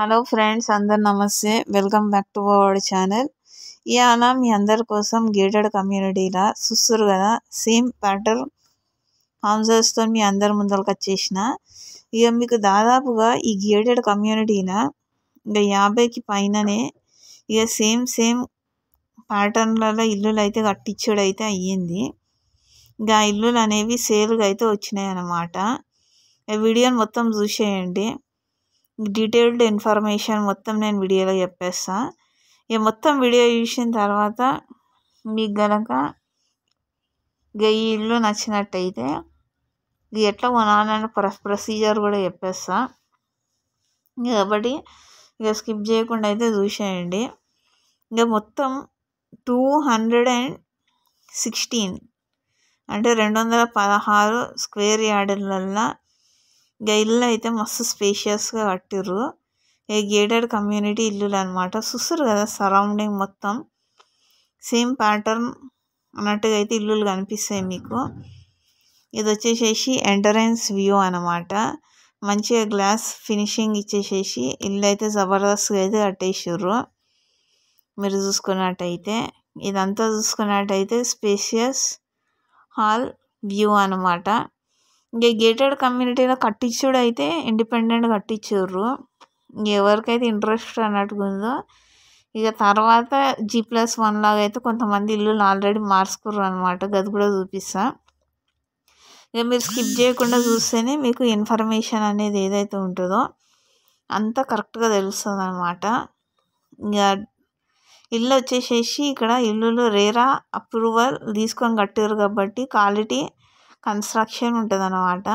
hello friends అందరు నమస్తే welcome back to our channel ఇవాళ మీ అందరి కోసం గేటెడ్ కమ్యూనిటీలా చూస్తారు కదా సేమ్ ప్యాటర్న్ హామ్జర్స్తో మీ అందరి ముందరకు వచ్చేసిన ఇక మీకు దాదాపుగా ఈ గేటెడ్ కమ్యూనిటీలా ఇక యాభైకి పైననే ఇక సేమ్ సేమ్ ప్యాటర్న్లలో ఇల్లులు అయితే కట్టించడం అయితే అయ్యింది ఇక ఇల్లులు అనేవి సేల్గా అయితే వచ్చినాయి అన్నమాట వీడియోని మొత్తం చూసేయండి డీటెయిల్డ్ ఇన్ఫర్మేషన్ మొత్తం నేను వీడియోలో చెప్పేస్తా ఇక మొత్తం వీడియో చూసిన తర్వాత మీకు గనక ఇక ఇల్లు నచ్చినట్టయితే ఇది ఎట్లా కొనాలని ప్రొసీజర్ కూడా చెప్పేస్తా కాబట్టి ఇక స్కిప్ చేయకుండా అయితే చూసేయండి ఇక మొత్తం టూ హండ్రెడ్ అండ్ సిక్స్టీన్ అంటే రెండు వందల పదహారు స్క్వేర్ యార్డులల్లో ఇక ఇల్లు అయితే మస్తు స్పేషియస్గా కట్టిర్రు ఏ గేటెడ్ కమ్యూనిటీ ఇల్లులు అనమాట చూస్తారు కదా సరౌండింగ్ మొత్తం సేమ్ ప్యాటర్న్ అన్నట్టుగా అయితే ఇల్లులు కనిపిస్తాయి మీకు ఇది వచ్చేసేసి ఎంటరెన్స్ వ్యూ అనమాట మంచిగా గ్లాస్ ఫినిషింగ్ ఇచ్చేసేసి ఇల్లు అయితే జబర్దస్త్గా అయితే కట్టేసారు మీరు చూసుకున్నట్టయితే ఇదంతా చూసుకున్నట్టయితే స్పేషియస్ హాల్ వ్యూ అనమాట ఇంక గేటెడ్ కమ్యూనిటీలో కట్టించుడు అయితే ఇండిపెండెంట్ కట్టించుర్రు ఎవరికైతే ఇంట్రెస్ట్ అన్నట్టుగా ఉందో ఇక తర్వాత జీ ప్లస్ వన్ లాగా అయితే కొంతమంది ఇల్లులు ఆల్రెడీ మార్చుకుర్రు అనమాట గది కూడా చూపిస్తా ఇక మీరు స్కిప్ చేయకుండా చూస్తేనే మీకు ఇన్ఫర్మేషన్ అనేది ఏదైతే ఉంటుందో అంతా కరెక్ట్గా తెలుస్తుంది అనమాట ఇక ఇల్లు వచ్చేసేసి ఇక్కడ ఇల్లులు రేరా అప్రూవల్ తీసుకొని కట్టారు కాబట్టి క్వాలిటీ కన్స్ట్రక్షన్ ఉంటుంది అన్నమాట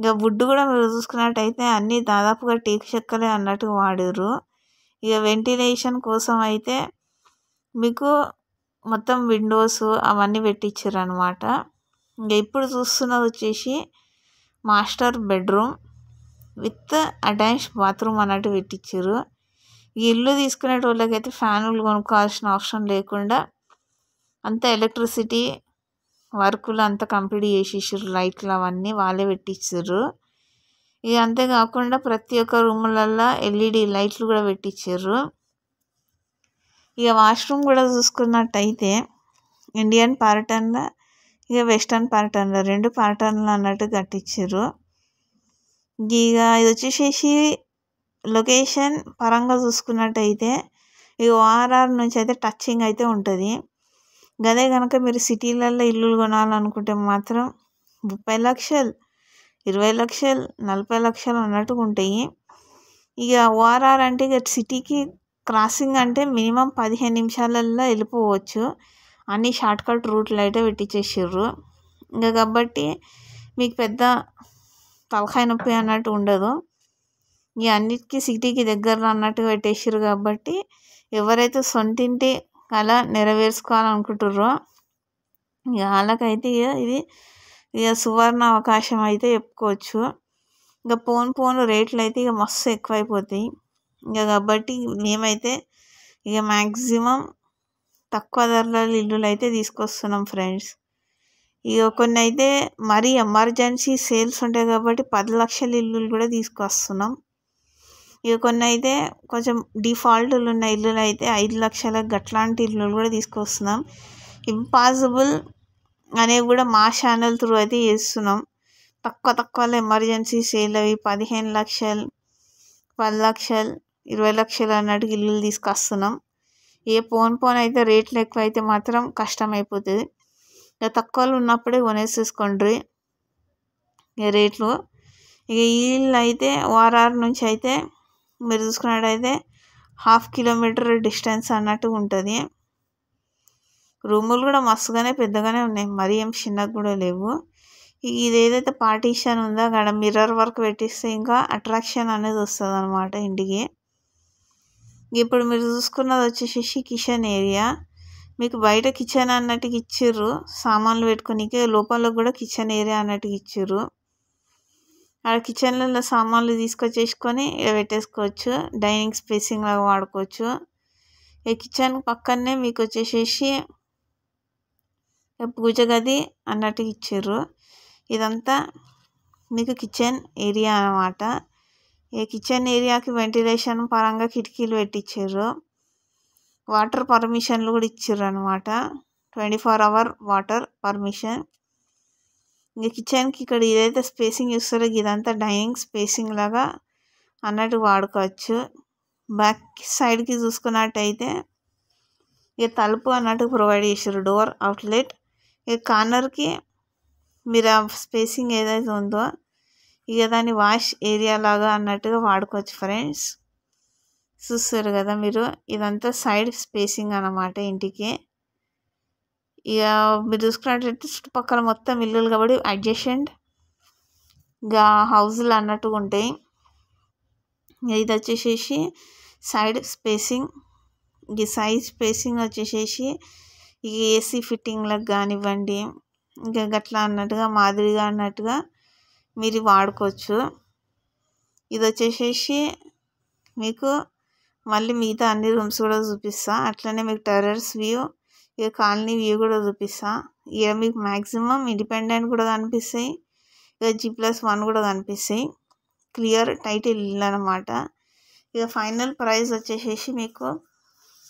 ఇక వుడ్ కూడా మీరు చూసుకున్నట్టయితే అన్నీ దాదాపుగా టీక్ చెక్కలే అన్నట్టుగా వాడారు ఇక వెంటిలేషన్ కోసం అయితే మీకు మొత్తం విండోస్ అవన్నీ పెట్టించారు అనమాట ఇంక ఇప్పుడు చూస్తున్నది వచ్చేసి master bedroom with attach bathroom అన్నట్టు పెట్టించారు ఇల్లు తీసుకునే వాళ్ళకైతే ఫ్యానులు కొనుక్కోవాల్సిన అవసరం లేకుండా అంత ఎలక్ట్రిసిటీ వర్కులు అంతా కంప్లీట్ చేసేసారు లైట్లు అవన్నీ వాళ్ళే పెట్టించారు ఇక అంతేకాకుండా ప్రతి ఒక్క రూములల్లో ఎల్ఈడి లైట్లు కూడా పెట్టించారు ఇక వాష్రూమ్ కూడా చూసుకున్నట్టయితే ఇండియన్ పార్టన్లో ఇక వెస్టర్న్ ప్యాటర్న్లో రెండు ప్యాటర్న్లు అన్నట్టు కట్టించారు ఇక ఇది వచ్చేసేసి లొకేషన్ పరంగా చూసుకున్నట్టయితే ఇక ఓఆర్ఆర్ నుంచి అయితే టచ్చింగ్ అయితే ఉంటుంది అదే కనుక మీరు సిటీలలో ఇల్లులు కొనాలనుకుంటే మాత్రం ముప్పై లక్షలు ఇరవై లక్షలు నలభై లక్షలు అన్నట్టుగా ఉంటాయి ఇక ఓఆర్ఆర్ అంటే ఇక సిటీకి క్రాసింగ్ అంటే మినిమం పదిహేను నిమిషాలల్లో వెళ్ళిపోవచ్చు అన్ని షార్ట్కట్ రూట్లు అయితే పెట్టించేసారు ఇంకా కాబట్టి మీకు పెద్ద తలకాయ నొప్పి అన్నట్టు ఉండదు ఇక అన్నిటికీ సిటీకి దగ్గర అన్నట్టు పెట్టేసారు కాబట్టి ఎవరైతే సొంతింటి కళ నెరవేర్చుకోవాలనుకుంటుర్రో ఇక వాళ్ళకైతే ఇక ఇది ఇక సువర్ణ అవకాశం అయితే చెప్పుకోవచ్చు ఇక పోన్ పోన్ రేట్లు అయితే ఇక మస్తు ఎక్కువైపోతాయి ఇక కాబట్టి మేమైతే ఇక మ్యాక్సిమం తక్కువ ధరల ఇల్లులు అయితే తీసుకొస్తున్నాం ఫ్రెండ్స్ ఇక కొన్ని అయితే మరీ ఎమర్జెన్సీ సేల్స్ ఉంటాయి కాబట్టి పది లక్షల ఇల్లులు కూడా తీసుకొస్తున్నాం ఇక కొన్ని అయితే కొంచెం డిఫాల్టులు ఉన్న ఇల్లులు అయితే ఐదు లక్షలకు గట్లాంటి ఇల్లులు కూడా తీసుకొస్తున్నాం ఇంపాసిబుల్ అనేవి కూడా మా ఛానల్ త్రూ అయితే చేస్తున్నాం తక్కువ తక్కువలో ఎమర్జెన్సీ సేల్ అవి పదిహేను లక్షలు పది లక్షలు ఇరవై లక్షలు అన్నట్టు ఇల్లులు తీసుకొస్తున్నాం ఏ పోన్ పోన్ అయితే రేట్లు ఎక్కువ అయితే మాత్రం కష్టమైపోతుంది ఇక తక్కువలో ఉన్నప్పుడే కొనేసేసుకోండి ఇక రేట్లు ఇక ఇల్లు అయితే ఓఆర్ఆర్ నుంచి అయితే మీరు చూసుకున్నట్టయితే హాఫ్ కిలోమీటర్ డిస్టెన్స్ అన్నట్టు ఉంటుంది రూములు కూడా మస్తుగానే పెద్దగానే ఉన్నాయి మరీ ఏం చిన్నగా కూడా లేవు ఇది ఏదైతే పార్టీషన్ ఉందో అక్కడ మిర్రర్ వర్క్ పెట్టిస్తే ఇంకా అట్రాక్షన్ అనేది వస్తుంది అనమాట ఇంటికి ఇప్పుడు మీరు చూసుకున్నది వచ్చేసి కిచెన్ ఏరియా మీకు బయట కిచెన్ అన్నట్టుగా ఇచ్చిర్రు సామాన్లు పెట్టుకునికే లోపల కూడా కిచెన్ ఏరియా అన్నట్టుగా ఇచ్చిర్రు ఆడ కిచెన్లలో సామాన్లు తీసుకొచ్చేసుకొని ఈడ పెట్టేసుకోవచ్చు డైనింగ్ స్పేసింగ్ లాగా వాడుకోవచ్చు ఈ కిచెన్ పక్కనే మీకు వచ్చేసేసి పూజ గది అన్నట్టు ఇచ్చారు ఇదంతా మీకు కిచెన్ ఏరియా అనమాట ఈ కిచెన్ ఏరియాకి వెంటిలేషన్ పరంగా కిటికీలు పెట్టించారు వాటర్ పర్మిషన్లు కూడా ఇచ్చారు అనమాట twenty four hour water permission ఇంకా కిచెన్కి ఇక్కడ ఏదైతే స్పేసింగ్ ఇస్తారో ఇదంతా డైనింగ్ స్పేసింగ్ లాగా అన్నట్టు వాడుకోవచ్చు బ్యాక్ సైడ్కి చూసుకున్నట్టయితే ఇక తలుపు అన్నట్టు ప్రొవైడ్ చేశారు డోర్ అవుట్లెట్ ఇక కార్నర్కి మీరు ఆ స్పేసింగ్ ఏదైతే ఉందో ఇక దాన్ని వాష్ ఏరియా లాగా అన్నట్టుగా వాడుకోవచ్చు ఫ్రెండ్స్ చూస్తారు కదా మీరు ఇదంతా సైడ్ స్పేసింగ్ అన్నమాట ఇంటికి ఇక మీరు చూసుకున్నట్టయితే చుట్టుపక్కల మొత్తం ఇల్లులు కాబట్టి అడ్జస్టెంట్ గా హౌజులు అన్నట్టుగా ఉంటాయి ఇది వచ్చేసేసి సైడ్ స్పేసింగ్ ఈ సైడ్ స్పేసింగ్ వచ్చేసేసి ఈ ఏసీ ఫిట్టింగ్లకు కానివ్వండి ఇంకా గట్లా అన్నట్టుగా మాదిరిగా అన్నట్టుగా మీరు వాడుకోవచ్చు ఇది వచ్చేసేసి మీకు మళ్ళీ మిగతా అన్ని రూమ్స్ కూడా చూపిస్తా అట్లనే మీకు టెర్రర్స్ వ్యూ ఇక కాలనీ వ్యూ కూడా చూపిస్తా ఇక మీకు మ్యాక్సిమం ఇండిపెండెంట్ కూడా కనిపిస్తాయి ఇక జీ ప్లస్ వన్ కూడా కనిపిస్తాయి క్లియర్ టైటిల్ ఇల్లు అనమాట ఇక ఫైనల్ ప్రైస్ వచ్చేసేసి మీకు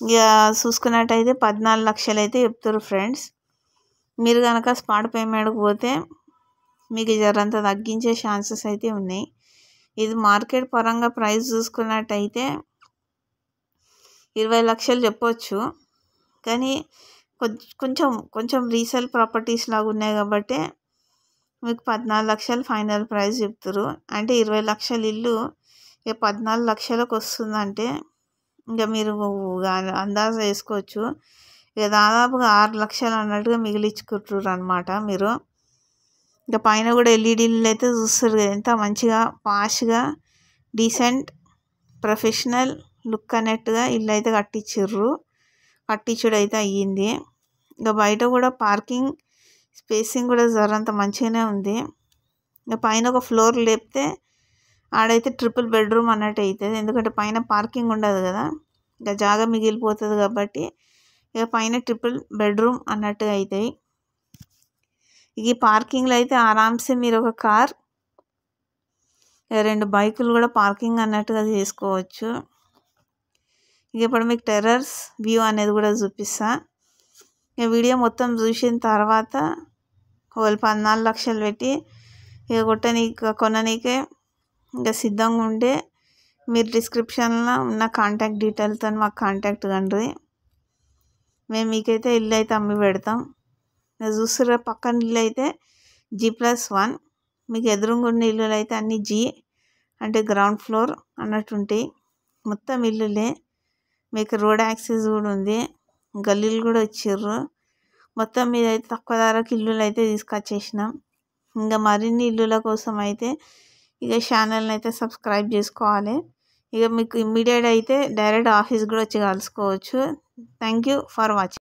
ఇక చూసుకున్నట్టయితే పద్నాలుగు లక్షలు అయితే చెప్తారు ఫ్రెండ్స్ మీరు కనుక స్పాట్ పేమెంట్కి పోతే మీకు జరంత తగ్గించే ఛాన్సెస్ అయితే ఉన్నాయి ఇది మార్కెట్ పరంగా ప్రైస్ చూసుకున్నట్టయితే ఇరవై లక్షలు చెప్పొచ్చు కానీ కొంచెం కొంచెం రీసేల్ ప్రాపర్టీస్ లాగా ఉన్నాయి కాబట్టి మీకు పద్నాలుగు లక్షలు ఫైనల్ ప్రైస్ చెప్తారు అంటే ఇరవై లక్షల ఇల్లు ఇక పద్నాలుగు లక్షలకు వస్తుందంటే ఇంకా మీరు అందాజ వేసుకోవచ్చు ఇక దాదాపుగా ఆరు లక్షలు అన్నట్టుగా మిగిలించుకుంటున్నారు అనమాట మీరు ఇంకా పైన కూడా ఎల్ఈడీలు అయితే చూస్తారు కదా ఎంత మంచిగా పాష్గా డీసెంట్ ప్రొఫెషనల్ లుక్ అనేట్టుగా ఇల్లు అయితే కట్టించర్రు కట్టించుడు అయితే అయ్యింది ఇంకా బయట కూడా పార్కింగ్ స్పేసింగ్ కూడా జరంత మంచిగానే ఉంది ఇంకా పైన ఒక ఫ్లోర్ లేపితే ఆడైతే ట్రిపుల్ బెడ్రూమ్ అన్నట్టు అవుతుంది ఎందుకంటే పైన పార్కింగ్ ఉండదు కదా ఇంకా జాగా మిగిలిపోతుంది కాబట్టి ఇక పైన ట్రిపుల్ బెడ్రూమ్ అన్నట్టుగా అవుతాయి ఈ పార్కింగ్లో అయితే ఆరామ్సే మీరు ఒక కార్ రెండు బైకులు కూడా పార్కింగ్ అన్నట్టుగా చేసుకోవచ్చు ఇక ఇప్పుడు మీకు టెర్రర్స్ వ్యూ అనేది కూడా చూపిస్తాను ఇక వీడియో మొత్తం చూసిన తర్వాత వాళ్ళు పద్నాలుగు లక్షలు పెట్టి ఇక కొట్టనీక కొననీకే ఇంకా సిద్ధంగా ఉండే మీరు డిస్క్రిప్షన్లో ఉన్న కాంటాక్ట్ డీటెయిల్తో మాకు కాంటాక్ట్ కండ్రి మేము మీకైతే ఇల్లు అయితే అమ్మి పెడతాం చూస్తున్న పక్కన ఇల్లు అయితే జీ ప్లస్ వన్ మీకు ఎదురుగా ఉన్న ఇల్లులు అయితే అన్ని జీ అంటే గ్రౌండ్ ఫ్లోర్ అన్నట్టుంటాయి మొత్తం ఇల్లులే మీకు రోడ్ యాక్సెస్ కూడా ఉంది గల్లీలు కూడా వచ్చిర్రు మొత్తం మీద అయితే తక్కువ ధరకు ఇల్లులు అయితే తీసుకొచ్చేసినాం ఇంకా మరిన్ని ఇల్లుల కోసం అయితే ఇక ఛానల్ని అయితే సబ్స్క్రైబ్ చేసుకోవాలి ఇక మీకు ఇమ్మీడియట్ అయితే డైరెక్ట్ ఆఫీస్ కూడా వచ్చి కలుసుకోవచ్చు థ్యాంక్ యూ ఫర్ వాచింగ్